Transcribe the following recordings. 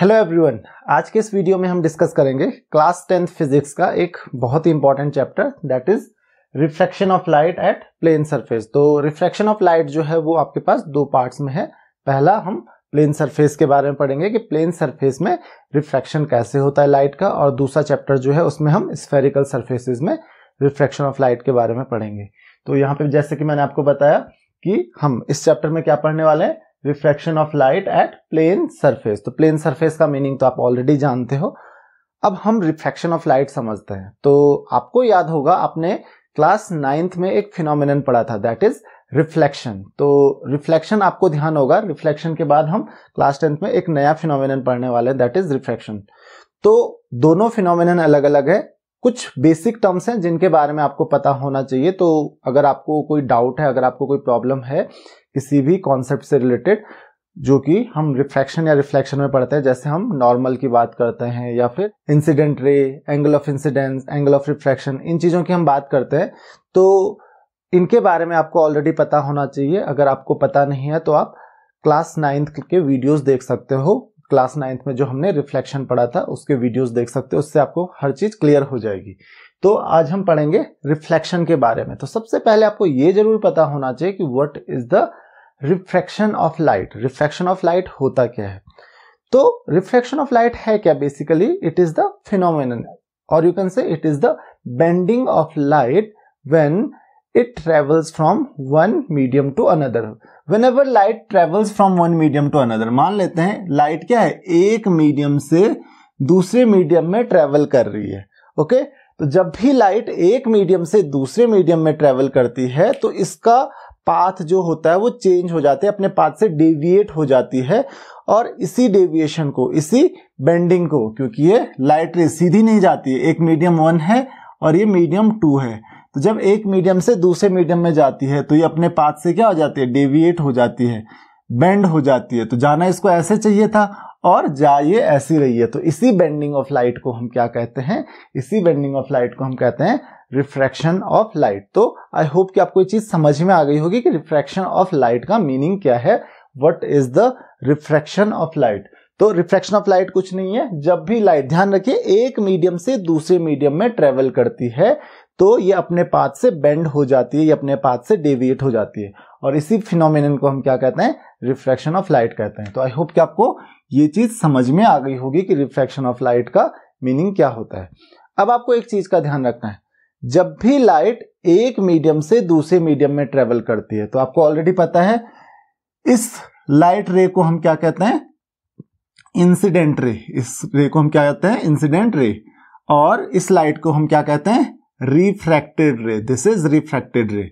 Hello everyone आज के इस वीडियो में हम डिस्कस करेंगे क्लास टेंथ फिजिक्स का एक बहुत ही important chapter that is refraction of light at plane surface तो रिफ्रैक्शन ऑफ लाइट जो है वो आपके पास दो पार्ट्स में है पहला हम प्लेन सरफेस के बारे में पढ़ेंगे कि प्लेन सरफेस में रिफ्रैक्शन कैसे होता है लाइट का और दूसरा चैप्टर जो है उसमें हम स्फेरिकल सर्फेसिस में रिफ्रैक्शन ऑफ लाइट के बारे में पढ़ेंगे तो यहाँ पे जैसे कि मैंने आपको बताया कि हम इस चैप्टर में क्या पढ़ने वाले हैं refraction of light at plane surface तो प्लेन सरफेस का मीनिंग तो आप ऑलरेडी जानते हो अब हम रिफ्रैक्शन ऑफ लाइट समझते हैं तो आपको याद होगा आपने क्लास नाइन्थ में एक फिनोमिनन पढ़ा था दैट इज रिफ्लेक्शन तो रिफ्लेक्शन आपको ध्यान होगा रिफ्लेक्शन के बाद हम क्लास टेंथ में एक नया फिनोमिनन पढ़ने वाले हैं दैट इज रिफ्रैक्शन तो दोनों फिनोमिनन अलग अलग है कुछ बेसिक टर्म्स हैं जिनके बारे में आपको पता होना चाहिए तो अगर आपको कोई डाउट है अगर आपको कोई प्रॉब्लम है किसी भी कॉन्सेप्ट से रिलेटेड जो कि हम रिफ्रैक्शन या रिफ्लेक्शन में पढ़ते हैं जैसे हम नॉर्मल की बात करते हैं या फिर incident ray angle of incidence angle of refraction इन चीज़ों की हम बात करते हैं तो इनके बारे में आपको ऑलरेडी पता होना चाहिए अगर आपको पता नहीं है तो आप क्लास नाइन्थ के वीडियोस देख सकते हो क्लास नाइन्थ में जो हमने रिफ्लेक्शन पढ़ा था उसके वीडियोस देख सकते हो उससे आपको हर चीज क्लियर हो जाएगी तो आज हम पढ़ेंगे रिफ्लेक्शन के बारे में तो सबसे पहले आपको ये जरूर पता होना चाहिए कि what is the refraction of light refraction of light होता क्या है तो रिफ्रैक्शन ऑफ लाइट है क्या basically it is the phenomenon और you can say it is the bending of light when it travels from one medium to another whenever light travels from one medium to another मान लेते हैं light क्या है एक medium से दूसरे medium में ट्रेवल कर रही है ओके तो जब भी लाइट एक मीडियम से दूसरे मीडियम में ट्रेवल करती है तो इसका पाथ जो होता है वो चेंज हो जाते हैं अपने पाथ से डेविएट हो जाती है और इसी डेविएशन को इसी बेंडिंग को क्योंकि ये लाइट रे सीधी नहीं जाती है एक मीडियम वन है और ये मीडियम टू है तो जब एक मीडियम से दूसरे मीडियम में जाती है तो ये अपने पाथ से क्या हो जाती है डेविएट हो जाती है बेंड हो जाती है तो जाना इसको ऐसे चाहिए था और जाइए ऐसी रही है तो इसी बेंडिंग ऑफ लाइट को हम क्या कहते हैं इसी बेंडिंग ऑफ लाइट को हम कहते हैं रिफ्रैक्शन ऑफ लाइट तो आई होप कि आपको ये चीज समझ में आ गई होगी कि रिफ्रैक्शन ऑफ लाइट का मीनिंग क्या है what is the refraction of light तो रिफ्रैक्शन ऑफ लाइट कुछ नहीं है जब भी लाइट ध्यान रखिए एक मीडियम से दूसरे मीडियम में ट्रेवल करती है तो ये अपने पाथ से बेंड हो जाती है ये अपने पाथ से डेविएट हो जाती है और इसी फिनोमिन को हम क्या कहते हैं रिफ्रैक्शन ऑफ लाइट कहते हैं तो आई होप कि आपको ये चीज समझ में आ गई होगी कि रिफ्रैक्शन ऑफ लाइट का मीनिंग क्या होता है अब आपको एक चीज का ध्यान रखना है जब भी लाइट एक मीडियम से दूसरे मीडियम में ट्रेवल करती है तो आपको ऑलरेडी पता है इस लाइट रे को हम क्या कहते हैं इंसिडेंट रे इस रे को हम क्या कहते हैं इंसिडेंट रे और इस लाइट को हम क्या कहते हैं रिफ्रैक्टेड रे दिस इज रिफ्रैक्टेड रे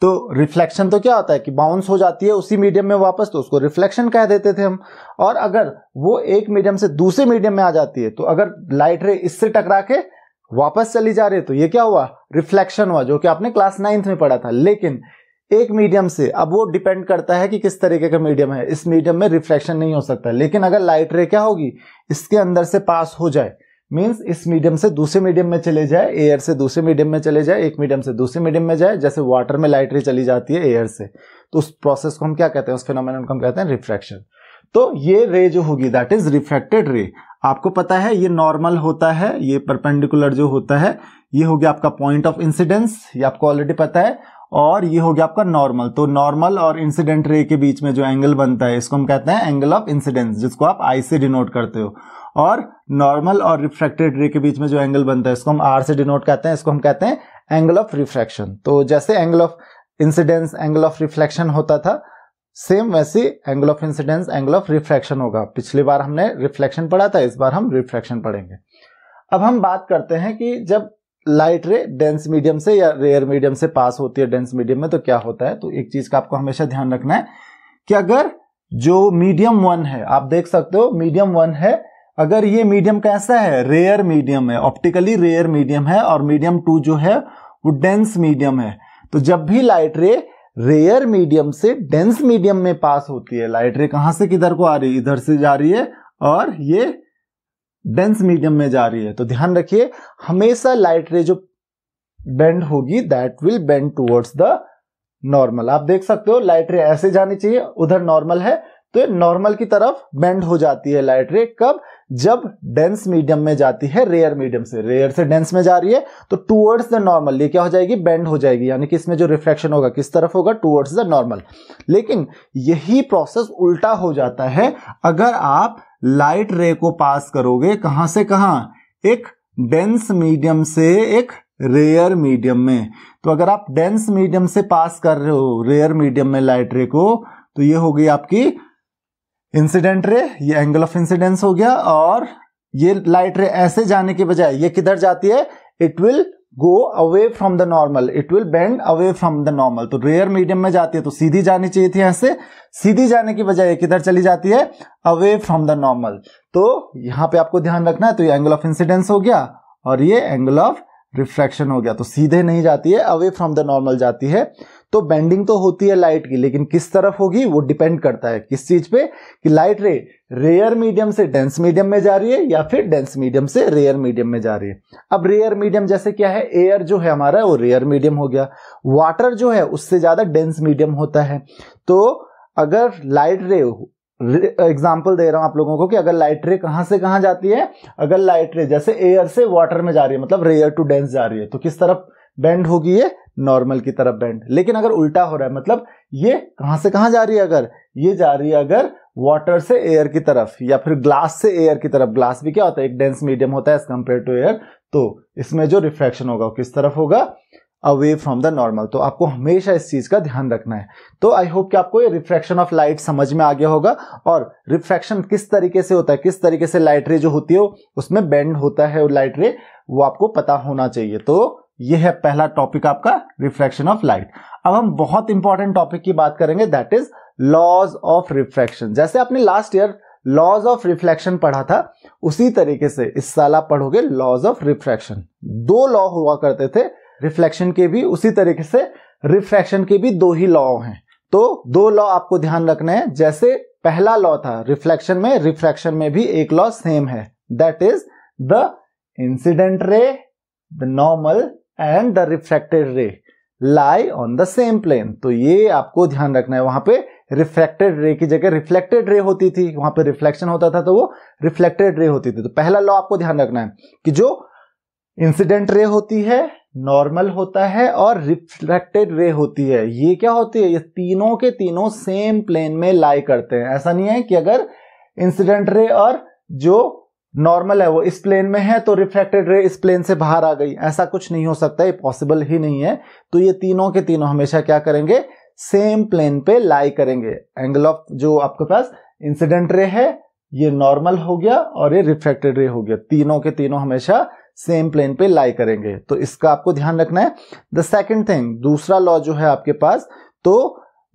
तो रिफ्लेक्शन तो क्या होता है कि बाउंस हो जाती है उसी मीडियम में वापस तो उसको रिफ्लेक्शन कह देते थे हम और अगर वो एक मीडियम से दूसरे मीडियम में आ जाती है तो अगर लाइट रे इससे टकरा के वापस चली जा रही है तो ये क्या हुआ रिफ्लेक्शन हुआ जो कि आपने क्लास नाइन्थ में पढ़ा था लेकिन एक मीडियम से अब वो डिपेंड करता है कि किस तरीके का मीडियम है इस मीडियम में रिफ्लेक्शन नहीं हो सकता लेकिन अगर लाइट रे क्या होगी इसके अंदर से पास हो जाए मीन्स इस मीडियम से दूसरे मीडियम में चले जाए एयर से दूसरे मीडियम में चले जाए एक मीडियम से दूसरे मीडियम में जाए जैसे वाटर में लाइट रे चली जाती है एयर से तो उस प्रोसेस को हम क्या कहते हैं उस फिनोमिनन को हम कहते हैं रिफ्रैक्शन तो ये रे जो होगी दैट इज रिफ्रैक्टेड रे आपको पता है ये नॉर्मल होता है ये परपेंडिकुलर जो होता है ये हो गया आपका पॉइंट ऑफ इंसिडेंस ये आपको ऑलरेडी पता है और ये हो गया आपका नॉर्मल तो नॉर्मल और इंसिडेंट रे के बीच में जो एंगल बनता है इसको हम कहते हैं एंगल ऑफ इंसिडेंस जिसको आप आई से डिनोट करते हो और नॉर्मल और रिफ्रैक्टेड रे के बीच में जो एंगल बनता है इसको हम आर से डिनोट कहते हैं इसको हम कहते हैं एंगल ऑफ रिफ्रैक्शन तो जैसे angle of incidence angle of reflection होता था सेम वैसे angle of incidence angle of refraction होगा पिछली बार हमने रिफ्लेक्शन पढ़ा था इस बार हम रिफ्रैक्शन पढ़ेंगे अब हम बात करते हैं कि जब लाइट रे डेंस मीडियम से या रेयर मीडियम से पास होती है डेंस मीडियम में तो क्या होता है तो एक चीज का आपको हमेशा ध्यान रखना है कि अगर जो मीडियम वन है आप देख सकते हो मीडियम वन है अगर ये मीडियम कैसा है रेयर मीडियम है ऑप्टिकली रेयर मीडियम है और मीडियम टू जो है वो डेंस मीडियम है तो जब भी लाइट रे रेयर मीडियम से डेंस मीडियम में पास होती है लाइट रे कहां से किधर को आ रही है इधर से जा रही है और ये डेंस मीडियम में जा रही है तो ध्यान रखिए हमेशा लाइट रे जो बेंड होगी that will bend towards the normal आप देख सकते हो लाइट रे ऐसे जानी चाहिए उधर नॉर्मल है तो नॉर्मल की तरफ बेंड हो जाती है लाइट रे कब जब डेंस मीडियम में जाती है रेयर मीडियम से रेयर से डेंस में जा रही है तो टूवर्ड्स द नॉर्मल ये क्या हो जाएगी बेंड हो जाएगी यानी कि इसमें जो रिफ्लेक्शन होगा किस तरफ होगा टूवर्ड्स द नॉर्मल लेकिन यही प्रोसेस उल्टा हो जाता है अगर आप लाइट रे को पास करोगे कहां से कहां एक डेंस मीडियम से एक रेयर मीडियम में तो अगर आप डेंस मीडियम से पास कर रहे हो रेयर मीडियम में लाइट रे को तो ये होगी आपकी इंसिडेंट रे ये एंगल ऑफ इंसिडेंस हो गया और ये लाइट रे ऐसे जाने के बजाय ये किधर जाती है it will go away from the normal it will bend away from the normal तो रेयर मीडियम में जाती है तो सीधी जानी चाहिए थी ऐसे सीधी जाने की बजाय किधर चली जाती है अवे फ्रॉम द नॉर्मल तो यहां पे आपको ध्यान रखना है तो ये एंगल ऑफ इंसिडेंस हो गया और ये एंगल ऑफ रिफ्रैक्शन हो गया तो सीधे नहीं जाती है अवे फ्रॉम द नॉर्मल जाती है तो बेंडिंग तो होती है लाइट की लेकिन किस तरफ होगी वो डिपेंड करता है किस चीज पे कि लाइट रे रेयर मीडियम से डेंस मीडियम में जा रही है या फिर डेंस मीडियम से रेयर मीडियम में जा रही है अब रेयर मीडियम जैसे क्या है एयर जो है हमारा वो रेयर मीडियम हो गया वाटर जो है उससे ज्यादा डेंस मीडियम होता है तो अगर लाइट रे एग्जाम्पल दे रहा हूं आप लोगों को कि अगर लाइट रे कहां से कहां जाती है अगर लाइट रे जैसे एयर से वाटर में जा रही है मतलब रेयर टू डेंस जा रही है तो किस तरफ बेंड होगी ये नॉर्मल की तरफ बेंड लेकिन अगर उल्टा हो रहा है मतलब ये कहां से कहां जा रही है अगर ये जा रही है अगर वाटर से एयर की तरफ या फिर ग्लास से एयर की तरफ ग्लास भी क्या होता है एक डेंस मीडियम होता है एज कंपेयर टू एयर तो इसमें जो रिफ्रैक्शन होगा वो किस तरफ होगा अवे फ्रॉम द नॉर्मल तो आपको हमेशा इस चीज का ध्यान रखना है तो आई होप कि आपको ये रिफ्रैक्शन ऑफ लाइट समझ में आ गया होगा और रिफ्रैक्शन किस तरीके से होता है किस तरीके से लाइट रे जो होती है उसमें बेंड होता है लाइट रे वो आपको पता होना चाहिए तो ये है पहला टॉपिक आपका रिफ्रैक्शन ऑफ लाइट अब हम बहुत इंपॉर्टेंट टॉपिक की बात करेंगे that is laws of refraction जैसे आपने last year laws of reflection पढ़ा था उसी तरीके से इस साल आप पढ़ोगे लॉज ऑफ रिफ्रैक्शन दो लॉ हुआ करते थे रिफ्लेक्शन के भी उसी तरीके से रिफ्रैक्शन के भी दो ही लॉ हैं तो दो लॉ आपको ध्यान रखना है जैसे पहला लॉ था रिफ्लेक्शन में रिफ्रैक्शन में भी एक लॉ सेम है that is the incident ray the normal and the refracted ray lie on the same plane तो ये आपको ध्यान रखना है वहां पे रिफ्रैक्टेड रे की जगह रिफ्लेक्टेड रे होती थी वहां पे रिफ्लेक्शन होता था तो वो रिफ्लेक्टेड रे होती थी तो पहला लॉ आपको ध्यान रखना है कि जो इंसिडेंट रे होती है नॉर्मल होता है और रिफ्लेक्टेड रे होती है ये क्या होती है ये तीनों के तीनों सेम प्लेन में लाई करते हैं ऐसा नहीं है कि अगर इंसिडेंट रे और जो नॉर्मल है वो इस प्लेन में है तो रिफ्रैक्टेड रे इस प्लेन से बाहर आ गई ऐसा कुछ नहीं हो सकता ये पॉसिबल ही नहीं है तो ये तीनों के तीनों हमेशा क्या करेंगे सेम प्लेन पे लाई करेंगे एंगल ऑफ जो आपके पास इंसिडेंट रे है ये नॉर्मल हो गया और ये रिफ्रैक्टेड रे हो गया तीनों के तीनों हमेशा सेम प्लेन पे लाई करेंगे तो इसका आपको ध्यान रखना है द सेकेंड थिंग दूसरा लॉ जो है आपके पास तो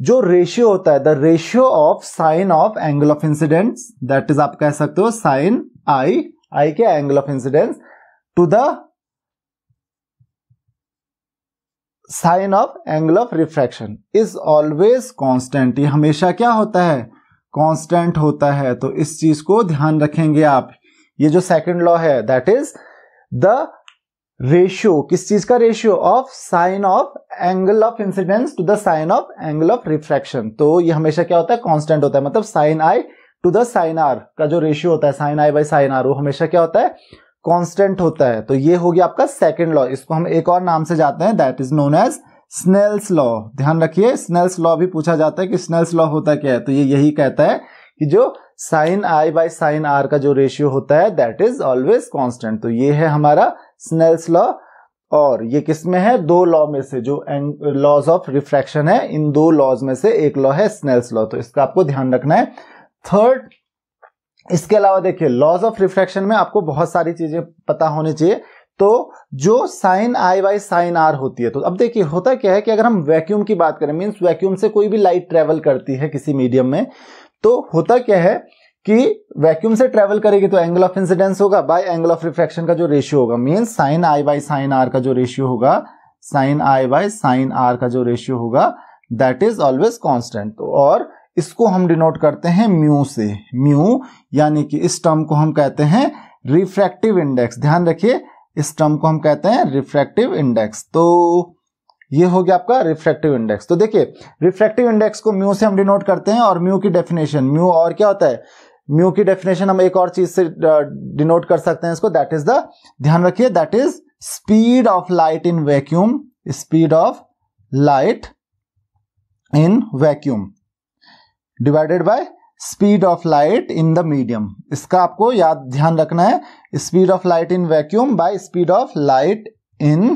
जो रेशियो होता है the ratio of sine of angle of incident that is आप कह सकते हो साइन आई आई के angle of incidence to the sine of angle of refraction is always constant ये हमेशा क्या होता है कॉन्स्टेंट होता है तो इस चीज को ध्यान रखेंगे आप ये जो सेकेंड लॉ है दैट इज द रेशियो किस चीज का ratio of sine of angle of incidence to the sine of angle of refraction तो ये हमेशा क्या होता है कॉन्स्टेंट होता है मतलब sine I to the sine R का जो रेशियो होता है sine I by sine R वो हमेशा क्या होता है कॉन्स्टेंट होता है तो ये हो गया आपका सेकेंड लॉ इसको हम एक और नाम से जाते हैं that is known as Snell's law ध्यान रखिए स्नेल्स लॉ भी पूछा जाता है कि स्नेल्स लॉ होता क्या है तो ये यही कहता है कि जो sine I by sine R का जो रेशियो होता है दैट इज ऑलवेज कॉन्स्टेंट तो ये है हमारा स्नेल्स लॉ और ये किस में है दो लॉ में से जो लॉज ऑफ रिफ्रैक्शन है इन दो लॉज में से एक लॉ है स्नेल्स लॉ तो इसका आपको ध्यान रखना है थर्ड इसके अलावा देखिए लॉज ऑफ रिफ्लेक्शन में आपको बहुत सारी चीजें पता होनी चाहिए तो जो sine I by sine R होती है तो अब देखिए होता क्या है कि अगर हम वैक्यूम की बात करें मीन्स वैक्यूम से कोई भी लाइट ट्रेवल करती है किसी मीडियम में तो होता क्या है कि वैक्यूम से ट्रेवल करेगी तो एंगल ऑफ इंसिडेंस होगा बाय एंगल ऑफ रिफ्रैक्शन का जो रेशियो होगा means sine I by sine R का जो रेशियो होगा sine I by sine R का जो रेशियो होगा दैट इज ऑलवेज कॉन्स्टेंट और इसको हम डिनोट करते हैं म्यू से म्यू यानी कि इस टर्म को हम कहते हैं रिफ्रैक्टिव इंडेक्स ध्यान रखिए इस टर्म को हम कहते हैं रिफ्रैक्टिव इंडेक्स तो ये हो गया आपका रिफ्रैक्टिव इंडेक्स तो देखिए रिफ्रैक्टिव इंडेक्स को म्यू से हम डिनोट करते हैं और म्यू की डेफिनेशन म्यू और क्या होता है म्यू की डेफिनेशन हम एक और चीज से डिनोट कर सकते हैं इसको दैट इज द ध्यान रखिए that is speed of light in vacuum speed of light in vacuum divided by speed of light in the medium इसका आपको याद ध्यान रखना है speed of light in vacuum by speed of light in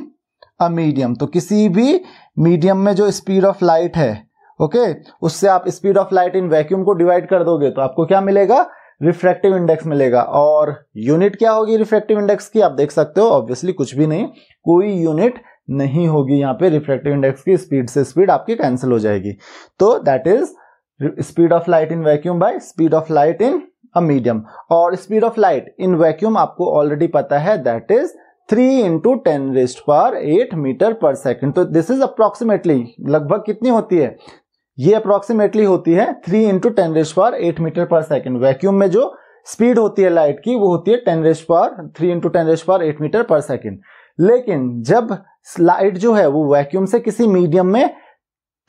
a medium तो किसी भी medium में जो स्पीड ऑफ लाइट है ओके okay? उससे आप speed of light in vacuum को डिवाइड कर दोगे तो आपको क्या मिलेगा रिफ्रैक्टिव इंडेक्स मिलेगा और यूनिट क्या होगी रिफ्रैक्टिव इंडेक्स की आप देख सकते हो ऑब्वियसली कुछ भी नहीं कोई यूनिट नहीं होगी यहाँ पे रिफ्रैक्टिव इंडेक्स की स्पीड से स्पीड आपकी कैंसिल हो जाएगी तो that is speed of light in vacuum by speed of light in a medium और speed of light in vacuum आपको ऑलरेडी पता है that is three into ten raised power eight metre per second तो this is approximately लगभग कितनी होती है ये अप्रोक्सीमेटली होती है three into ten raised power eight metre per second vacuum में जो स्पीड होती है लाइट की वो होती है ten raised power three into ten raised power eight metre per second लेकिन जब लाइट जो है वो वैक्यूम से किसी मीडियम में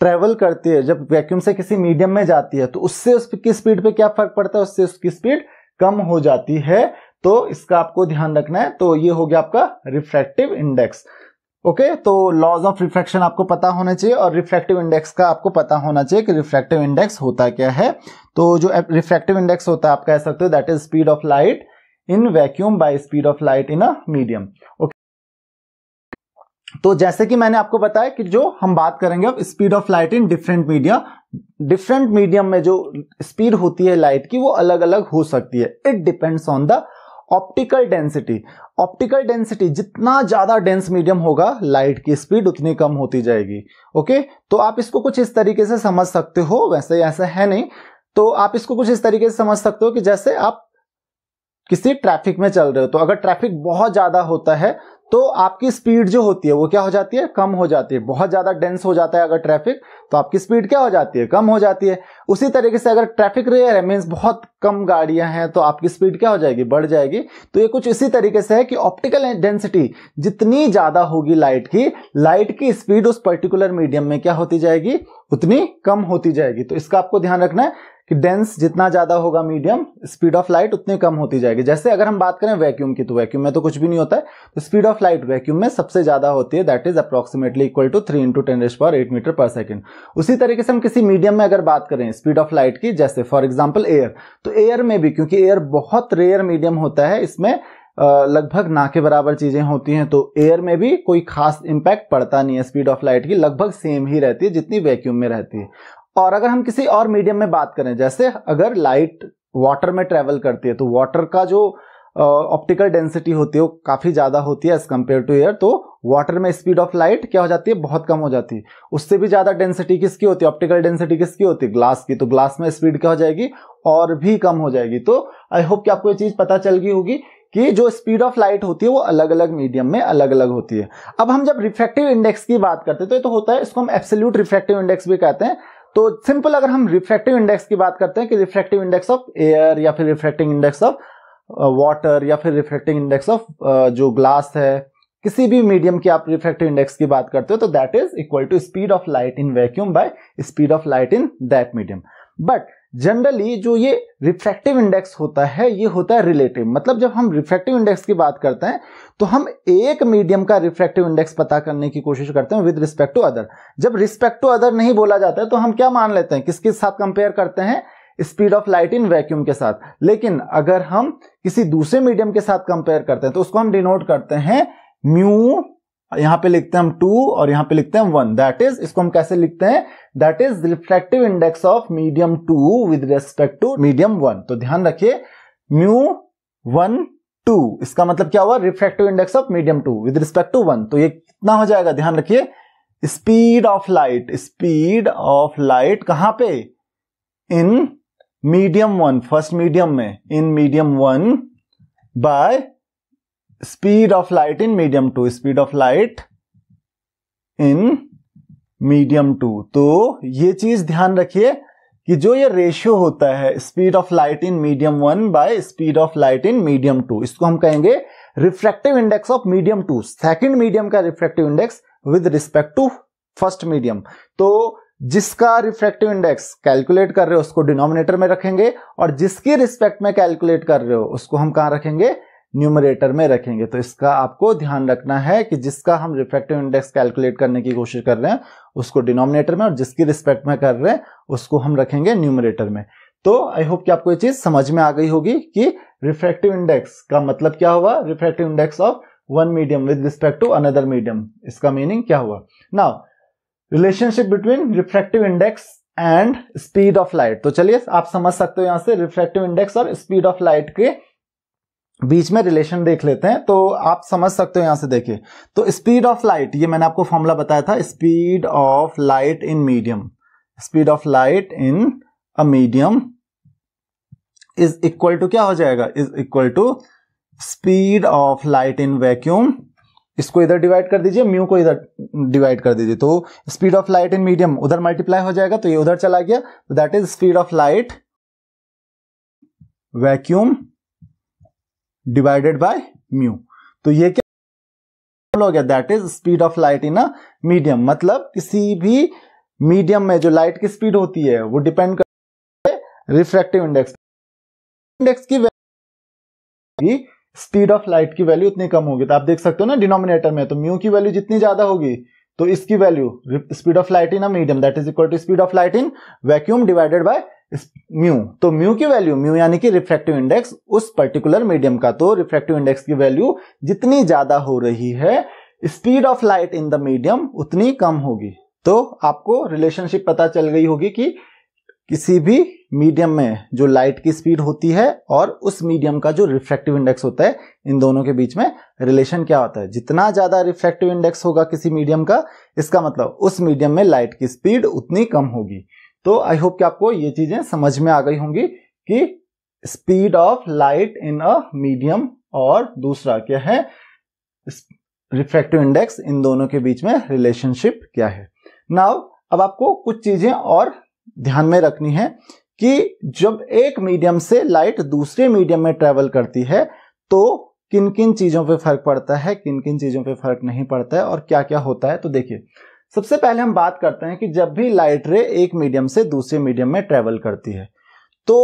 ट्रेवल करती है जब वैक्यूम से किसी मीडियम में जाती है तो उससे उसकी स्पीड पे क्या फर्क पड़ता है उससे उसकी स्पीड कम हो जाती है तो इसका आपको ध्यान रखना है तो ये हो गया आपका रिफ्रैक्टिव इंडेक्स ओके तो लॉज ऑफ रिफ्रैक्शन आपको पता होना चाहिए और रिफ्रैक्टिव इंडेक्स का आपको पता होना चाहिए कि रिफ्रैक्टिव इंडेक्स होता क्या है तो जो रिफ्रैक्टिव इंडेक्स होता है आप कह सकते हो that is speed of light in vacuum by speed of light in a medium okay तो जैसे कि मैंने आपको बताया कि जो हम बात करेंगे अब speed of light in different media different medium में जो स्पीड होती है लाइट की वो अलग अलग हो सकती है it depends on the optical density optical density जितना ज्यादा डेंस मीडियम होगा लाइट की स्पीड उतनी कम होती जाएगी ओके तो आप इसको कुछ इस तरीके से समझ सकते हो वैसे ऐसा है नहीं तो आप इसको कुछ इस तरीके से समझ सकते हो कि जैसे आप किसी ट्रैफिक में चल रहे हो तो अगर ट्रैफिक बहुत ज्यादा होता है तो आपकी स्पीड जो होती है वो क्या हो जाती है कम हो जाती है बहुत ज़्यादा डेंस हो जाता है अगर ट्रैफिक तो आपकी स्पीड क्या हो जाती है कम हो जाती है उसी तरीके से अगर ट्रैफिक रेयर है मीन्स बहुत कम गाड़ियां हैं तो आपकी स्पीड क्या हो जाएगी बढ़ जाएगी तो ये कुछ इसी तरीके से है कि ऑप्टिकल डेंसिटी जितनी ज़्यादा होगी लाइट की लाइट की स्पीड उस पर्टिकुलर मीडियम में क्या होती जाएगी उतनी कम होती जाएगी तो इसका आपको ध्यान रखना है कि डेंस जितना ज़्यादा होगा मीडियम स्पीड ऑफ लाइट उतनी कम होती जाएगी जैसे अगर हम बात करें वैक्यूम की तो वैक्यूम में तो कुछ भी नहीं होता है तो स्पीड ऑफ लाइट वैक्यूम में सबसे ज़्यादा होती है that is approximately equal to three into ten raised power eight metre per second उसी तरीके से हम किसी मीडियम में अगर बात करें स्पीड ऑफ लाइट की जैसे फॉर एग्जाम्पल एयर तो एयर में भी क्योंकि एयर बहुत रेयर मीडियम होता है इसमें लगभग ना के बराबर चीज़ें होती हैं तो एयर में भी कोई खास इंपैक्ट पड़ता नहीं है स्पीड ऑफ लाइट की लगभग सेम ही रहती है जितनी वैक्यूम में रहती है और अगर हम किसी और मीडियम में बात करें जैसे अगर लाइट वाटर में ट्रेवल करती है तो वाटर का जो ऑप्टिकल डेंसिटी होती है वो काफ़ी ज़्यादा होती है एज कम्पेयर टू एयर तो वाटर में स्पीड ऑफ लाइट क्या हो जाती है बहुत कम हो जाती है उससे भी ज़्यादा डेंसिटी किसकी होती है ऑप्टिकल डेंसिटी किसकी होती है ग्लास की तो ग्लास में स्पीड क्या हो जाएगी और भी कम हो जाएगी तो आई होप कि आपको ये चीज़ पता चल गई होगी कि जो स्पीड ऑफ लाइट होती है वो अलग अलग मीडियम में अलग अलग होती है अब हम जब रिफ्रैक्टिव इंडेक्स की बात करते हैं तो ये तो होता है इसको हम एब्सोल्यूट रिफ्रैक्टिव इंडेक्स भी कहते हैं तो सिंपल अगर हम रिफ्रैक्टिव इंडेक्स की बात करते हैं कि रिफ्रैक्टिव इंडेक्स ऑफ एयर या फिर रिफ्रैक्टिंग इंडेक्स ऑफ वाटर या फिर रिफ्रैक्टिंग इंडेक्स ऑफ जो ग्लास है किसी भी मीडियम की आप रिफ्रैक्टिव इंडेक्स की बात करते हो तो that is equal to speed of light in vacuum by speed of light in that medium but generally जो ये रिफ्रैक्टिव इंडेक्स होता है ये होता है रिलेटिव मतलब जब हम रिफ्रैक्टिव इंडेक्स की बात करते हैं तो हम एक मीडियम का रिफ्रैक्टिव इंडेक्स पता करने की कोशिश करते हैं विद रिस्पेक्ट टू अदर जब रिस्पेक्ट टू अदर नहीं बोला जाता है तो हम क्या मान लेते हैं किसके साथ कंपेयर करते हैं speed of light in vacuum के साथ लेकिन अगर हम किसी दूसरे मीडियम के साथ कंपेयर करते हैं तो उसको हम डिनोट करते हैं म्यू यहां पे लिखते हैं हम टू और यहां पे लिखते हैं वन दैट इज इसको हम कैसे लिखते हैं that is reflective index of medium two with respect to medium one तो ध्यान रखिए म्यू वन टू इसका मतलब क्या हुआ reflective index of medium two with respect to one तो ये कितना हो जाएगा ध्यान रखिए speed of light speed of light कहां पे in medium one first medium में in medium one by speed of light in medium two speed of light in medium two तो ये चीज ध्यान रखिए कि जो ये रेशियो होता है speed of light in medium one by speed of light in medium two इसको हम कहेंगे refractive index of medium two second medium का refractive index with respect to first medium तो जिसका रिफ्रैक्टिव इंडेक्स कैलकुलेट कर रहे हो उसको डिनोमिनेटर में रखेंगे और जिसकी रिस्पेक्ट में कैलकुलेट कर रहे हो उसको हम कहां रखेंगे न्यूमरेटर में रखेंगे तो इसका आपको ध्यान रखना है कि जिसका हम रिफ्रैक्टिव इंडेक्स कैलकुलेट करने की कोशिश कर रहे हैं उसको डिनोमिनेटर में और जिसकी रिस्पेक्ट में कर रहे हैं उसको हम रखेंगे न्यूमरेटर में तो आई होप कि आपको ये चीज समझ में आ गई होगी कि रिफ्रैक्टिव इंडेक्स का मतलब क्या हुआ refractive index of one medium with respect to another medium इसका मीनिंग क्या हुआ now relationship between refractive index and speed of light तो चलिए आप समझ सकते हो यहां से रिफ्रैक्टिव इंडेक्स और स्पीड ऑफ लाइट के बीच में रिलेशन देख लेते हैं तो आप समझ सकते हो यहां से देखिए तो स्पीड ऑफ लाइट ये मैंने आपको फॉर्मूला बताया था speed of light in medium speed of light in a medium is equal to क्या हो जाएगा is equal to speed of light in vacuum इसको इधर डिवाइड कर दीजिए म्यू को इधर डिवाइड कर दीजिए तो speed of light in medium उधर मल्टीप्लाई हो जाएगा तो ये उधर चला गया that is speed of light vacuum divided by mu तो ये क्या हो गया that is speed of light in a medium मतलब किसी भी मीडियम में जो लाइट की स्पीड होती है वो डिपेंड कर रिफ्रैक्टिव इंडेक्स इंडेक्स की स्पीड ऑफ लाइट की वैल्यू उतनी कम होगी तो आप देख सकते हो ना डिनोमिनेटर में तो म्यू की वैल्यू जितनी ज्यादा होगी तो इसकी value speed of light in a medium that is equal to speed of light in vacuum divided by mu तो म्यू की वैल्यू म्यू यानी कि रिफ्रैक्टिव इंडेक्स उस पर्टिकुलर मीडियम का तो रिफ्रैक्टिव इंडेक्स की वैल्यू जितनी ज्यादा हो रही है speed of light in the medium उतनी कम होगी तो आपको रिलेशनशिप पता चल गई होगी कि किसी भी मीडियम में जो लाइट की स्पीड होती है और उस मीडियम का जो रिफ्रैक्टिव इंडेक्स होता है इन दोनों के बीच में रिलेशन क्या होता है जितना ज्यादा रिफ्रैक्टिव इंडेक्स होगा किसी मीडियम का इसका मतलब उस मीडियम में लाइट की स्पीड उतनी कम होगी तो आई होप कि आपको ये चीजें समझ में आ गई होंगी कि speed of light in a medium और दूसरा क्या है रिफ्रैक्टिव इंडेक्स इन दोनों के बीच में रिलेशनशिप क्या है नाउ अब आपको कुछ चीजें और ध्यान में रखनी है कि जब एक मीडियम से लाइट दूसरे मीडियम में ट्रेवल करती है तो किन किन चीजों पे फर्क पड़ता है किन किन चीजों पे फर्क नहीं पड़ता है और क्या क्या होता है तो देखिए सबसे पहले हम बात करते हैं कि जब भी लाइट रे एक मीडियम से दूसरे मीडियम में ट्रेवल करती है तो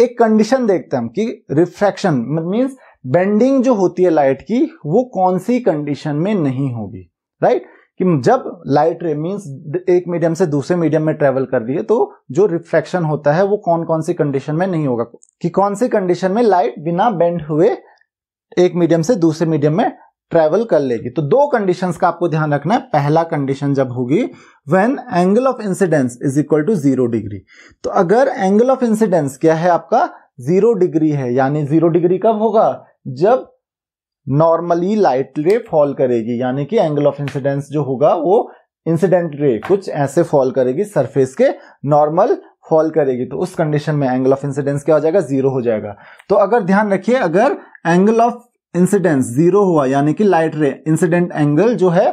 एक कंडीशन देखते हैं हम कि रिफ्रैक्शन मीन्स बेंडिंग जो होती है लाइट की वो कौन सी कंडीशन में नहीं होगी राइट कि जब लाइट रे मीन्स एक मीडियम से दूसरे मीडियम में ट्रेवल कर रही है तो जो रिफ्रैक्शन होता है वो कौन कौन सी कंडीशन में नहीं होगा कि कौन सी कंडीशन में लाइट बिना बेंड हुए एक मीडियम से दूसरे मीडियम में ट्रेवल कर लेगी तो दो कंडीशंस का आपको ध्यान रखना है पहला कंडीशन जब होगी when angle of incidence is equal to zero degree तो अगर एंगल ऑफ इंसिडेंस क्या है आपका जीरो डिग्री है यानी जीरो डिग्री कब होगा जब नॉर्मली लाइट रे फॉल करेगी यानी कि एंगल ऑफ इंसिडेंस जो होगा वो इंसिडेंट रे कुछ ऐसे फॉल करेगी सरफेस के नॉर्मल फॉल करेगी तो उस कंडीशन में एंगल ऑफ इंसिडेंस क्या हो जाएगा जीरो हो जाएगा तो अगर ध्यान रखिए अगर एंगल ऑफ इंसिडेंस जीरो हुआ यानी कि लाइट रे इंसिडेंट एंगल जो है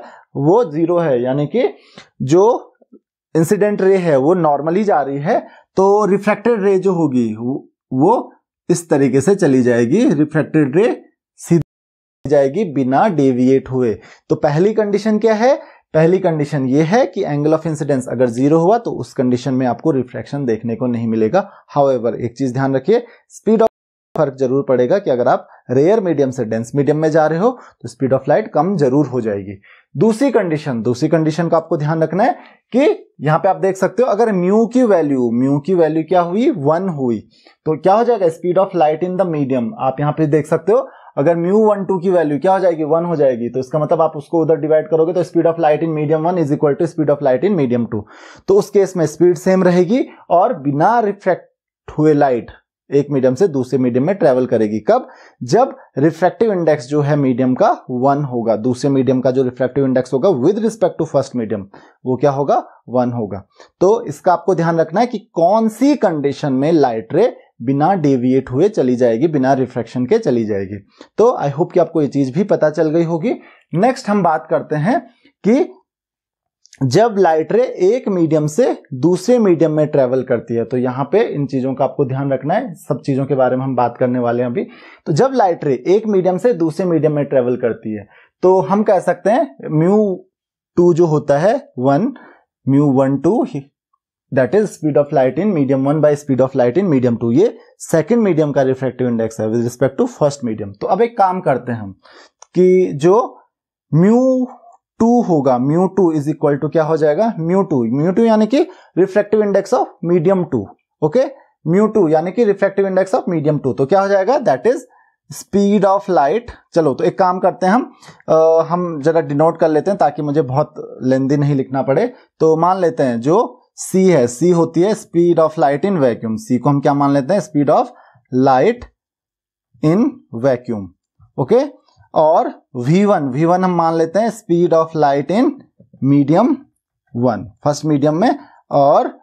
वो जीरो है यानी कि जो इंसिडेंट रे है वो नॉर्मली जा रही है तो रिफ्रैक्टेड रे जो होगी वो इस तरीके से चली जाएगी रिफ्रैक्टेड रे सीधी जाएगी बिना डेविएट हुए तो पहली कंडीशन क्या है पहली कंडीशन ये है कि एंगल ऑफ इंसिडेंस अगर जीरो हुआ तो उस कंडीशन में आपको रिफ्रैक्शन देखने को नहीं मिलेगा हाउ एक चीज ध्यान रखिए स्पीड फर्क जरूर पड़ेगा कि अगर आप रेयर मीडियम से डेंस मीडियम में जा रहे हो तो स्पीड ऑफ लाइट कम जरूर हो जाएगी दूसरी कंडीशन दूसरी कंडीशन का आपको ध्यान रखना है कि यहां पे आप देख सकते हो अगर म्यू की वैल्यू म्यू की वैल्यू क्या हुई वन हुई तो क्या हो जाएगा speed of light in the medium आप यहां पे देख सकते हो अगर म्यू वन टू की वैल्यू क्या हो जाएगी वन हो जाएगी तो इसका मतलब आप उसको उधर डिवाइड करोगे तो speed of light in medium one is equal to speed of light in medium two तो उस केस में स्पीड सेम रहेगी और बिना रिफ्लेक्ट हुए लाइट एक मीडियम से दूसरे मीडियम में ट्रेवल करेगी कब जब रिफ्रैक्टिव इंडेक्स जो है मीडियम का वन होगा दूसरे मीडियम का जो रिफ्रैक्टिव इंडेक्स होगा with respect to first medium वो क्या होगा वन होगा तो इसका आपको ध्यान रखना है कि कौन सी कंडीशन में लाइट रे बिना डेविएट हुए चली जाएगी बिना रिफ्रैक्शन के चली जाएगी तो आई होप कि आपको ये चीज भी पता चल गई होगी नेक्स्ट हम बात करते हैं कि जब लाइट रे एक मीडियम से दूसरे मीडियम में ट्रेवल करती है तो यहाँ पे इन चीज़ों का आपको ध्यान रखना है सब चीज़ों के बारे में हम बात करने वाले हैं अभी तो जब लाइट रे एक मीडियम से दूसरे मीडियम में ट्रेवल करती है तो हम कह सकते हैं म्यू टू जो होता है one mu one two that is speed of light in medium one by speed of light in medium two ये सेकेंड मीडियम का रिफ्लेक्टिव इंडेक्स है with respect to first medium तो अब एक काम करते हैं हम कि जो म्यू टू होगा mu two is equal to क्या हो जाएगा म्यू टू म्यू टू यानी कि reflective index of medium two okay mu two यानी कि reflective index of medium two तो क्या हो जाएगा that is speed of light चलो तो एक काम करते हैं हम आ, हम जरा डिनोट कर लेते हैं ताकि मुझे बहुत लेंदी नहीं लिखना पड़े तो मान लेते हैं जो सी है सी होती है speed of light in vacuum C को हम क्या मान लेते हैं speed of light in vacuum okay और v1 v1 हम मान लेते हैं speed of light in medium one first medium में और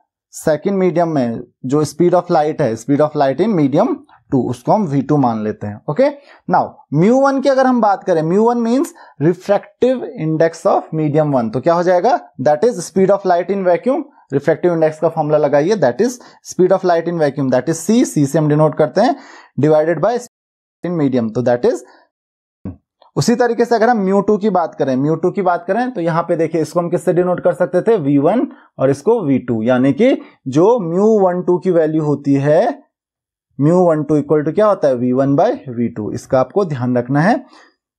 सेकंड मीडियम में जो स्पीड ऑफ लाइट है speed of light in medium two उसको हम वी टू मान लेते हैं ओके नाउ म्यू वन की अगर हम बात करें mu one means refractive index of medium one तो क्या हो जाएगा that is speed of light in vacuum refractive index का फॉर्मुला लगाइए that is speed of light in vacuum that is C C से हम डिनोट करते हैं डिवाइडेड बाय इन मीडियम तो दैट इज उसी तरीके से अगर हम म्यू टू की बात करें म्यू टू की बात करें तो यहाँ पे देखिए इसको हम किससे डिनोट कर सकते थे वी वन और इसको वी टू यानी कि जो म्यू वन टू की वैल्यू होती है mu one two equal to क्या होता है V one by V two इसका आपको ध्यान रखना है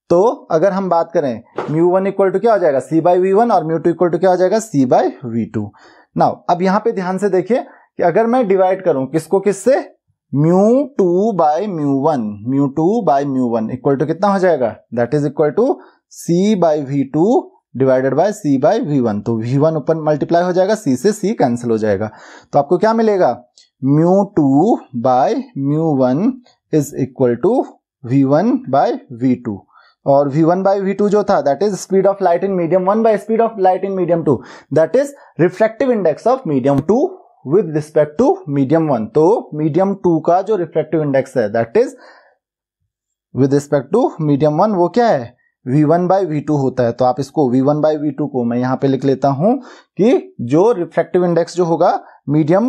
तो अगर हम बात करें म्यू वन इक्वल टू क्या हो जाएगा सी बाई वी वन और म्यू टू इक्वल टू क्या हो जाएगा C by V two now अब यहाँ पे ध्यान से देखिए कि अगर मैं डिवाइड करूं किसको किससे mu two by mu one mu two by mu one equal to कितना हो जाएगा that is equal to C by V two divided by C by V one तो वी वन ऊपर मल्टीप्लाई हो जाएगा सी से सी कैंसिल हो जाएगा तो आपको क्या मिलेगा mu two by mu one is equal to V one by V two और V one by V two जो था that is speed of light in medium one by speed of light in medium two that is reflective index of medium two with respect to medium one तो medium two का जो reflective index है that is with respect to medium one वो क्या है V one by V two होता है तो आप इसको V one by V two को मैं यहाँ पे लिख लेता हूं कि जो रिफ्लेक्टिव इंडेक्स जो होगा मीडियम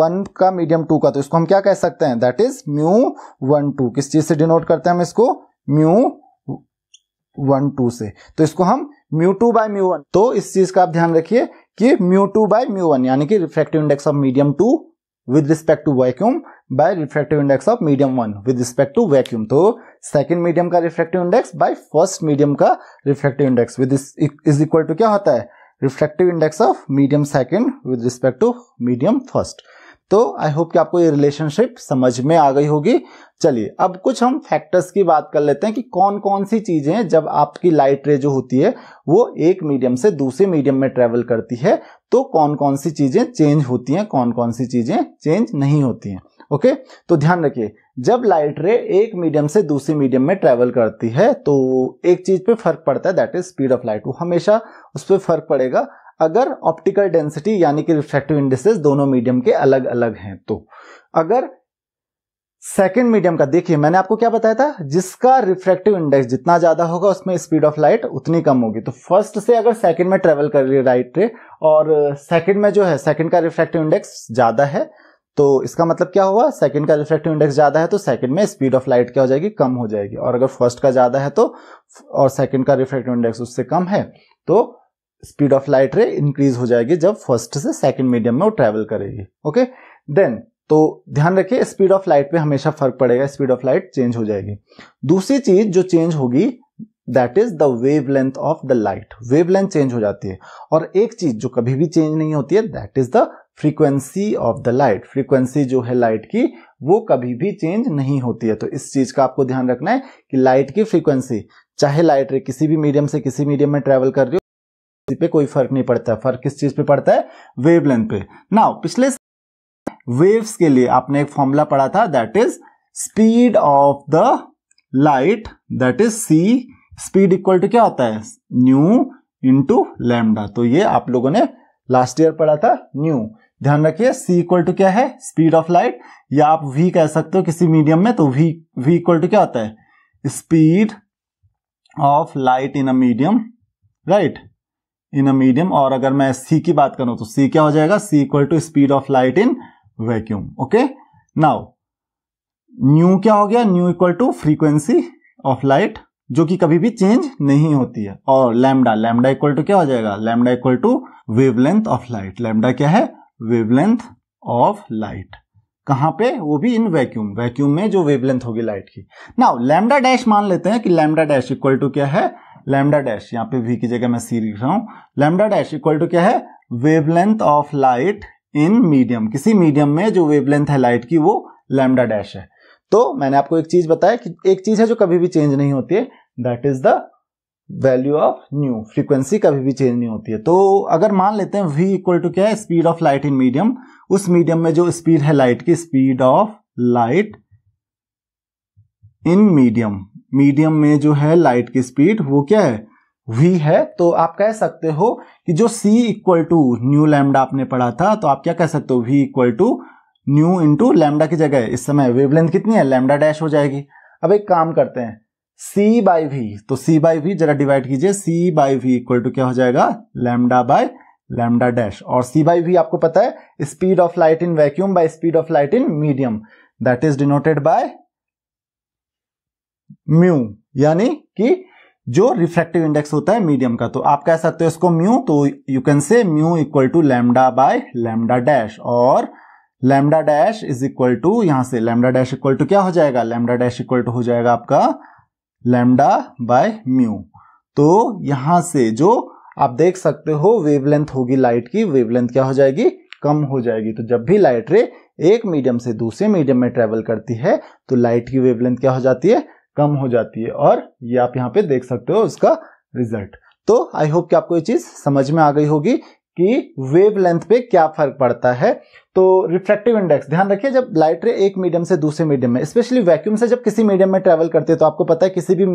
वन का मीडियम टू का तो इसको हम क्या कह सकते हैं that is mu one two किस चीज से डिनोट करते हैं हम इसको म्यू वन टू से तो इसको हम mu two by mu one तो इस चीज का आप ध्यान रखिए कि mu two by mu one यानी कि refractive index of medium two with respect to vacuum by refractive index of medium one with respect to vacuum तो सेकंड मीडियम का refractive index by first medium का refractive index with is equal to क्या होता है refractive index of medium second with respect to medium first तो I hope कि आपको ये रिलेशनशिप समझ में आ गई होगी चलिए अब कुछ हम फैक्टर्स की बात कर लेते हैं कि कौन कौन सी चीजें हैं जब आपकी लाइट रे जो होती है वो एक मीडियम से दूसरे मीडियम में ट्रेवल करती है तो कौन कौन सी चीजें चेंज होती हैं कौन कौन सी चीजें चेंज नहीं होती हैं ओके तो ध्यान रखिए जब लाइट रे एक मीडियम से दूसरे मीडियम में ट्रेवल करती है तो एक चीज पे फर्क पड़ता है that is speed of light वो हमेशा उस पर फर्क पड़ेगा अगर ऑप्टिकल डेंसिटी यानी कि रिफ्रैक्टिव इंडेसेस दोनों मीडियम के अलग अलग हैं तो अगर सेकेंड मीडियम का देखिए मैंने आपको क्या बताया था जिसका रिफ्रैक्टिव इंडेक्स जितना ज्यादा होगा उसमें स्पीड ऑफ लाइट उतनी कम होगी तो फर्स्ट से अगर सेकंड में ट्रेवल कर रही है राइट रे और सेकेंड में जो है सेकंड का रिफ्रैक्टिव इंडेक्स ज्यादा है तो इसका मतलब क्या हुआ सेकेंड का रिफ्रैक्टिव इंडेक्स ज्यादा है तो सेकंड में स्पीड ऑफ लाइट क्या हो जाएगी कम हो जाएगी और अगर फर्स्ट का ज्यादा है तो और सेकेंड का रिफ्रैक्टिव इंडेक्स उससे कम है तो speed of light ray increase हो जाएगी जब फर्स्ट से सेकंड मीडियम में वो ट्रेवल करेगी ओके देन तो ध्यान रखिए स्पीड ऑफ लाइट पे हमेशा फर्क पड़ेगा स्पीड ऑफ लाइट चेंज हो जाएगी दूसरी चीज जो चेंज होगी that is the wavelength of the light wavelength change हो जाती है और एक चीज जो कभी भी चेंज नहीं होती है that is the frequency of the light frequency जो है लाइट की वो कभी भी चेंज नहीं होती है तो इस चीज का आपको ध्यान रखना है कि लाइट की फ्रीक्वेंसी चाहे लाइट रे किसी भी मीडियम से किसी मीडियम में ट्रेवल कर रही हो पे कोई फर्क नहीं पड़ता है फर्क किस चीज पे पड़ता है वेवलेंथ पे नाउ पिछले वेव्स के लिए आपने एक फॉर्मूला पढ़ा था that is speed of the light that is C speed equal to क्या होता है न्यू इंटू लेमडा तो ये आप लोगों ने लास्ट ईयर पढ़ा था न्यू ध्यान रखिए c इक्वल टू क्या है स्पीड ऑफ लाइट या आप v कह सकते हो किसी मीडियम में तो v v इक्वल टू क्या होता है speed of light in a medium right in a medium और अगर मैं सी की बात करूं तो सी क्या हो जाएगा C equal to speed of light in vacuum okay now nu क्या हो गया nu equal to frequency of light जो कि कभी भी चेंज नहीं होती है और लैमडा लैमडा इक्वल टू क्या हो जाएगा lambda equal to wavelength of light lambda क्या है वेवलेंथ ऑफ लाइट कहां पे वो भी इन वैक्यूम वैक्यूम में जो वेवलेंथ होगी लाइट की नाउ लैमडा डैश मान लेते हैं कि लैमडा डैश इक्वल टू क्या है लैमडा डैश यहाँ पे वी की जगह मैं सी लिख रहा हूँ लैमडा डैश इक्वल टू क्या है wavelength of light in medium किसी मीडियम में जो वेवलेंथ है लाइट की वो लैमडा डैश है तो मैंने आपको एक चीज बताया कि एक चीज है जो कभी भी चेंज नहीं होती है that is the value of nu frequency कभी भी चेंज नहीं होती है तो अगर मान लेते हैं वी इक्वल टू क्या है speed of light in medium उस मीडियम में जो स्पीड है लाइट की speed of light in medium medium में जो है लाइट की स्पीड वो क्या है वी है तो आप कह सकते हो कि जो c equal to nu lambda आपने पढ़ा था तो आप क्या कह सकते हो v equal to nu into lambda की जगह इस समय वेवलेंथ कितनी है लैमडा डैश हो जाएगी अब एक काम करते हैं c बाई वी तो c बाई वी जरा डिवाइड कीजिए c by V equal to क्या हो जाएगा लैमडा बाय लैमडा डैश और c बाई वी आपको पता है speed of light in vacuum by speed of light in medium that is denoted by mu यानी कि जो रिफ्रैक्टिव इंडेक्स होता है मीडियम का तो आप कह सकते हो इसको म्यू तो you can say mu equal to lambda by lambda dash और lambda dash is equal to यहां से लैमडा डैश इक्वल टू क्या हो जाएगा लैमडा डैश इक्वल टू हो जाएगा आपका लैमडा बाय म्यू तो यहां से जो आप देख सकते हो वेवलेंथ होगी लाइट की वेवलेंथ क्या हो जाएगी कम हो जाएगी तो जब भी लाइट रे एक मीडियम से दूसरे मीडियम में ट्रेवल करती है तो लाइट की वेवलेंथ क्या हो जाती है कम हो जाती है और ये आप यहाँ पे देख सकते हो उसका रिजल्ट तो आई होप कि आपको ये चीज समझ में आ गई होगी कि वेव लेंथ पे क्या फर्क पड़ता है तो रिफ्रैक्टिव इंडेक्स ध्यान रखिए जब लाइट रे एक मीडियम से दूसरे मीडियम में स्पेशली वैक्यूम से जब किसी मीडियम में ट्रेवल करते हैं तो आपको पता है किसी भी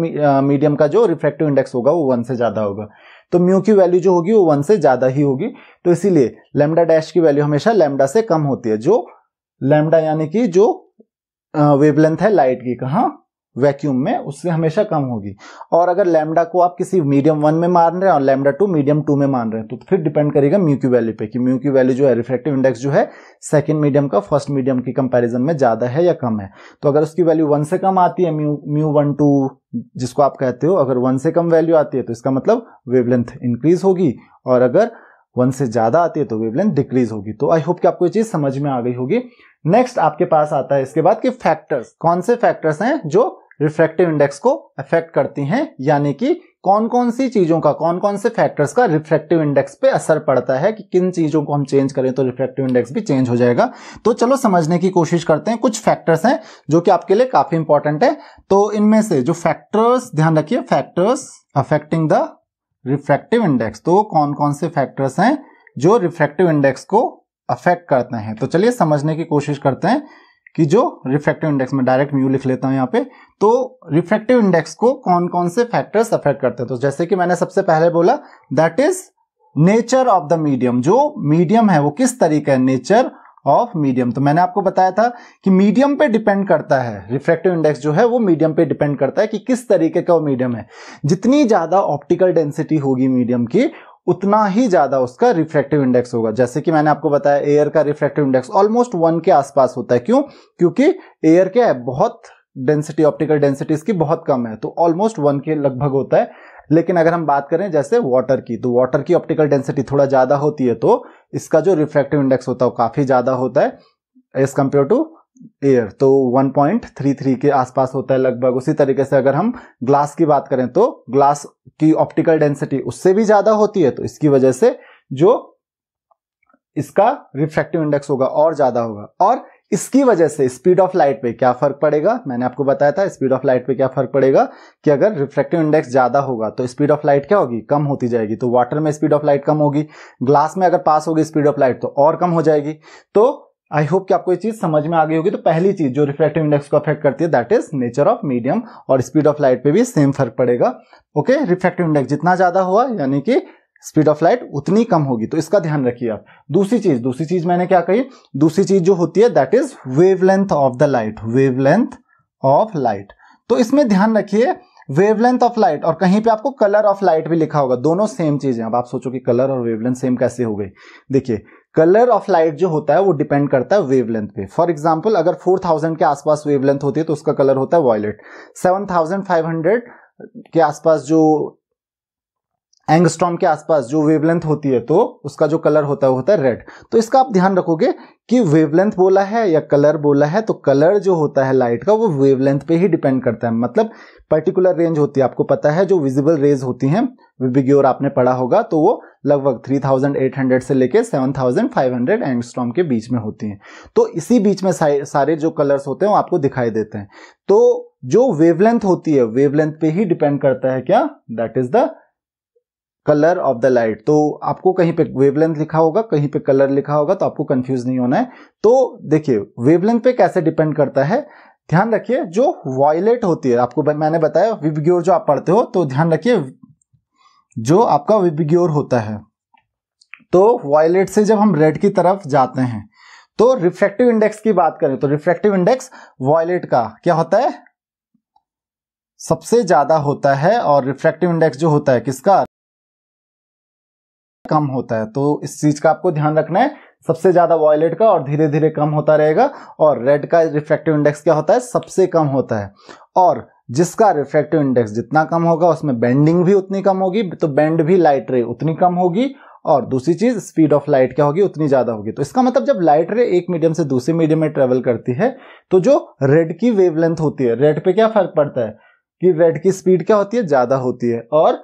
मीडियम का जो रिफ्रैक्टिव इंडेक्स होगा वो वन से ज्यादा होगा तो म्यू की वैल्यू जो होगी वो वन से ज्यादा ही होगी तो इसीलिए लेमडा डैश की वैल्यू हमेशा लेमडा से कम होती है जो लेमडा यानी कि जो वेवलेंथ है लाइट की कहा वैक्यूम में उससे हमेशा कम होगी और अगर लैमडा को आप किसी मीडियम वन में मान रहे हैं और लैमडा टू मीडियम टू में मान रहे हैं तो फिर डिपेंड करेगा म्यू की वैल्यू पे कि म्यू की वैल्यू जो है रिफ्रेक्टिव इंडेक्स जो है सेकंड मीडियम का फर्स्ट मीडियम की कंपैरिजन में ज्यादा है या कम है तो अगर उसकी वैल्यू वन से कम आती है म्यू म्यू वन टू जिसको आप कहते हो अगर वन से कम वैल्यू आती है तो इसका मतलब वेवलेंथ इंक्रीज होगी और अगर वन से ज्यादा आती है तो वेवलेंथ डिक्रीज होगी तो आई होप कि आपको ये चीज समझ में आ गई होगी नेक्स्ट आपके पास आता है इसके बाद कि फैक्टर्स कौन से फैक्टर्स हैं जो रिफ्रैक्टिव इंडेक्स को अफेक्ट करती हैं यानी कि कौन कौन सी चीजों का कौन कौन से फैक्टर्स का रिफ्रैक्टिव इंडेक्स पे असर पड़ता है कि किन चीजों को हम चेंज करें तो रिफ्रैक्टिव इंडेक्स भी चेंज हो जाएगा तो चलो समझने की कोशिश करते हैं कुछ फैक्टर्स हैं जो कि आपके लिए काफी इंपॉर्टेंट है तो इनमें से जो फैक्टर्स ध्यान रखिए factors affecting the refractive index तो कौन कौन से फैक्टर्स हैं जो रिफ्रैक्टिव इंडेक्स को अफेक्ट करते हैं तो चलिए समझने की कोशिश करते हैं कि जो रिफ्रैक्टिव इंडेक्स में डायरेक्ट म्यू लिख लेता हूं यहाँ पे तो रिफ्रैक्टिव इंडेक्स को कौन कौन से फैक्टर्स अफेक्ट करते हैं तो जैसे कि मैंने सबसे पहले बोला that is nature of the medium जो मीडियम है वो किस तरीके है नेचर ऑफ मीडियम तो मैंने आपको बताया था कि मीडियम पे डिपेंड करता है रिफ्रैक्टिव इंडेक्स जो है वो मीडियम पे डिपेंड करता है कि किस तरीके का वो मीडियम है जितनी ज्यादा ऑप्टिकल डेंसिटी होगी मीडियम की उतना ही ज्यादा उसका रिफ्रैक्टिव इंडेक्स होगा जैसे कि मैंने आपको बताया एयर का रिफ्रैक्टिव इंडेक्स ऑलमोस्ट वन के आसपास होता है क्यों क्योंकि एयर क्या है बहुत डेंसिटी ऑप्टिकल डेंसिटी इसकी बहुत कम है तो ऑलमोस्ट वन के लगभग होता है लेकिन अगर हम बात करें जैसे वाटर की तो वाटर की ऑप्टिकल डेंसिटी थोड़ा ज्यादा होती है तो इसका जो रिफ्रैक्टिव इंडेक्स होता है वो काफी ज्यादा होता है एज कंपेयर टू एयर तो 1.33 के आसपास होता है लगभग उसी तरीके से अगर हम ग्लास की बात करें तो ग्लास की ऑप्टिकल डेंसिटी उससे भी ज्यादा होती है तो इसकी वजह से जो इसका रिफ्रैक्टिव इंडेक्स होगा और ज्यादा होगा और इसकी वजह से स्पीड ऑफ लाइट पे क्या फर्क पड़ेगा मैंने आपको बताया था स्पीड ऑफ लाइट पे क्या फर्क पड़ेगा कि अगर रिफ्रैक्टिव इंडेक्स ज्यादा होगा तो स्पीड ऑफ लाइट क्या होगी कम होती जाएगी तो वाटर में स्पीड ऑफ लाइट कम होगी ग्लास में अगर पास होगी स्पीड ऑफ लाइट तो और कम हो जाएगी तो आई होप कि आपको ये चीज समझ में आ गई होगी तो पहली चीज जो रिफ्रैक्टिव इंडेक्स को अफेक्ट करती है that is nature of medium और स्पीड ऑफ लाइट पे भी सेम फर्क पड़ेगा ओके रिफ्रैक्टिव इंडेक्स जितना ज्यादा हुआ यानी कि स्पीड ऑफ लाइट उतनी कम होगी तो इसका ध्यान रखिए आप दूसरी चीज दूसरी चीज मैंने क्या कही दूसरी चीज जो होती है that is wavelength of the light wavelength of light तो इसमें ध्यान रखिए वेवलेंथ ऑफ लाइट और कहीं पे आपको कलर ऑफ लाइट भी लिखा होगा दोनों सेम चीज है अब आप सोचो कि कलर और वेवलेंथ सेम कैसे हो गई देखिए कलर ऑफ लाइट जो होता है वो डिपेंड करता है वेवलेंथ पे फॉर एग्जाम्पल अगर 4000 के आसपास वेवलेंथ होती है तो उसका कलर होता है वॉयलेट 7500 के आसपास जो एंगस्ट्रॉम के आसपास जो वेवलेंथ होती है तो उसका जो कलर होता है होता है रेड तो इसका आप ध्यान रखोगे कि वेवलेंथ बोला है या कलर बोला है तो कलर जो होता है लाइट का वो वेवलेंथ पे ही डिपेंड करता है मतलब पर्टिकुलर रेंज होती है आपको पता है जो विजिबल रेज होती हैं विबिग्योर आपने पढ़ा होगा तो वो लगभग 3800 से लेके 7500 एंगस्ट्रॉम के बीच में होती हैं तो इसी बीच में सारे जो कलर्स होते हैं वो आपको दिखाई देते हैं तो जो वेवलेंथ होती है वेवलेंथ पे ही डिपेंड करता है क्या that is the colour of the light तो आपको कहीं पे वेवलेंथ लिखा होगा कहीं पे कलर लिखा होगा तो आपको कंफ्यूज नहीं होना है तो देखिए वेवलेंथ पे कैसे डिपेंड करता है ध्यान रखिए जो वॉयलेट होती है आपको मैंने बताया विबग्योर जो आप पढ़ते हो तो ध्यान रखिए जो आपका विबग्योर होता है तो वॉयलेट से जब हम रेड की तरफ जाते हैं तो रिफ्रेक्टिव इंडेक्स की बात करें तो रिफ्रेक्टिव इंडेक्स वॉयलेट का क्या होता है सबसे ज्यादा होता है और रिफ्रेक्टिव इंडेक्स जो होता है किसका कम होता है तो इस चीज का आपको ध्यान रखना है सबसे ज़्यादा वॉयलेट का और धीरे धीरे कम होता रहेगा और रेड का रिफ्रैक्टिव इंडेक्स क्या होता है सबसे कम होता है और जिसका रिफ्रैक्टिव इंडेक्स जितना कम होगा उसमें बेंडिंग भी उतनी कम होगी तो बेंड भी लाइट रे उतनी कम होगी और दूसरी चीज स्पीड ऑफ लाइट क्या होगी उतनी ज्यादा होगी तो इसका मतलब जब लाइट रे एक मीडियम से दूसरे मीडियम में ट्रेवल करती है तो जो रेड की वेवलेंथ होती है रेड पे क्या फर्क पड़ता है कि रेड की स्पीड क्या होती है ज्यादा होती है और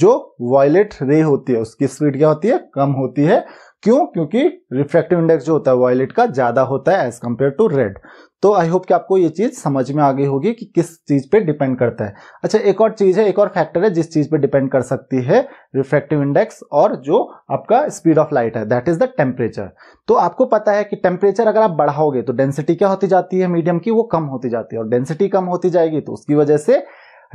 जो वॉयलेट रे होती है उसकी स्पीड क्या होती है कम होती है क्यों क्योंकि रिफ्रैक्टिव इंडेक्स जो होता है वायलेट का ज्यादा होता है एज कंपेयर टू रेड तो आई होप कि आपको ये चीज समझ में आ गई होगी कि किस चीज पे डिपेंड करता है अच्छा एक और चीज है एक और फैक्टर है जिस चीज पे डिपेंड कर सकती है रिफ्रैक्टिव इंडेक्स और जो आपका स्पीड ऑफ लाइट है दैट इज द टेम्परेचर तो आपको पता है कि टेम्परेचर अगर आप बढ़ाओगे तो डेंसिटी क्या होती जाती है मीडियम की वो कम होती जाती है और डेंसिटी कम होती जाएगी तो उसकी वजह से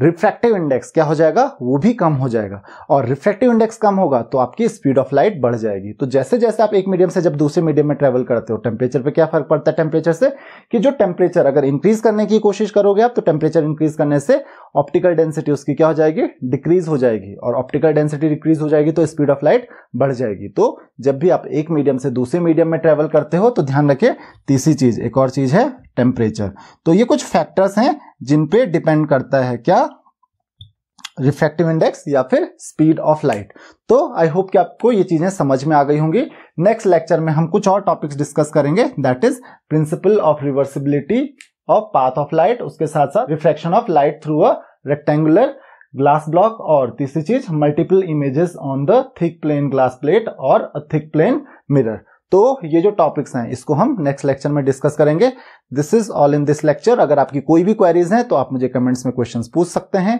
रिफ्रैक्टिव इंडेक्स क्या हो जाएगा वो भी कम हो जाएगा और रिफ्रैक्टिव इंडेक्स कम होगा तो आपकी स्पीड ऑफ लाइट बढ़ जाएगी तो जैसे जैसे आप एक मीडियम से जब दूसरे मीडियम में ट्रेवल करते हो टेम्परेचर पे क्या फर्क पड़ता है टेम्परेचर से कि जो टेम्परेचर अगर इंक्रीज करने की कोशिश करोगे आप तो टेम्परेचर इंक्रीज करने से ऑप्टिकल डेंसिटी उसकी क्या हो जाएगी डिक्रीज हो जाएगी और ऑप्टिकल डेंसिटी डिक्रीज हो जाएगी तो स्पीड ऑफ लाइट बढ़ जाएगी तो जब भी आप एक मीडियम से दूसरे मीडियम में ट्रेवल करते हो तो ध्यान रखें तीसरी चीज एक और चीज है टेम्परेचर तो ये कुछ फैक्टर्स हैं जिन पे डिपेंड करता है क्या रिफ्रैक्टिव इंडेक्स या फिर स्पीड ऑफ लाइट तो आई होप कि आपको ये चीजें समझ में आ गई होंगी नेक्स्ट लेक्चर में हम कुछ और टॉपिक्स डिस्कस करेंगे that is principle of reversibility of path of light उसके साथ साथ refraction of light through a rectangular glass block और तीसरी चीज multiple images on the thick plane glass plate और अ थिक प्लेन मिरर तो ये जो टॉपिक्स हैं इसको हम नेक्स्ट लेक्चर में डिस्कस करेंगे this is all in this lecture अगर आपकी कोई भी क्वेरीज हैं तो आप मुझे कमेंट्स में क्वेश्चंस पूछ सकते हैं